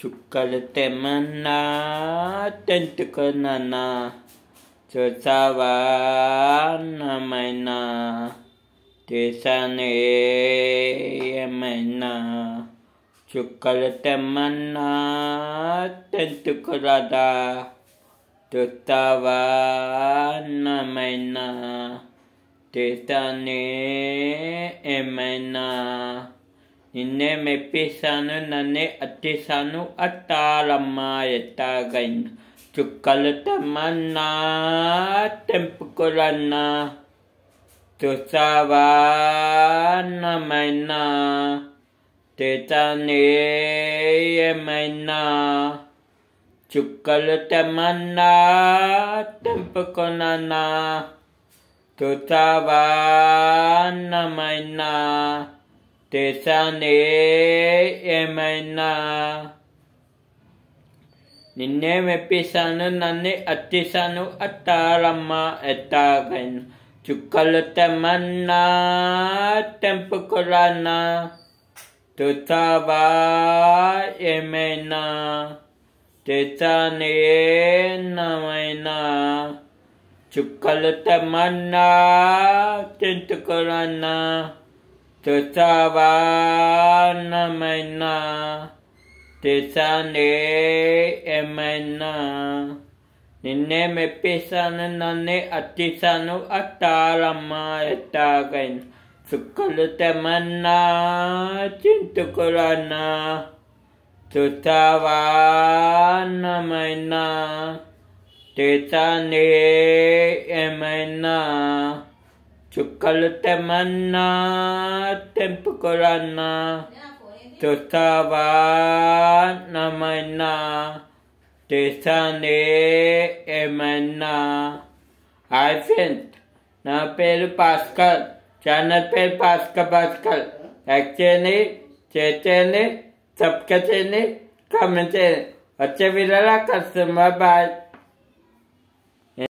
चुकल तेमना टेंट कना चावा मैना तेसने मैना चुकल तेमना टेंट करादा तुतावा मैना तेसने मैना Inne me pisanu nane atisanu atalama etagain. Chukalatamana tempukulana. Tusavana Tetane maina. चुकलतमन्ना तम्पकोनना तुतावान्नमन्ना တေသနေယမနာနိနေမပိသနနနေအတိသနုအတာရမအတာကံจุกลตมนาเตมปกรณาตุตาวาเอเมนาเตตาเนนาเมนาจุกลตมนาเตนตกรณา từ cha và nam anh na từ cha nế em anh na Ninne me pisana nanne atisanu attalama na, sukkalute manna chintukulana tutavannamaina tetane na. चुक्कल तमन्ना टेम्प कोराना तुसावा नमन्ना तेसाने एमन्ना हाय फ्रेंड्स నా పేరు పాస్కల్ ఛానల్ పేరు పాస్కల్ పాస్కల్ లైక్ చేయండి షేర్ చేయండి సబ్స్క్రైబ్ చేయండి కామెంట్ చేయండి వచ్చే వీడియోలా కలుస్తాం బాయ్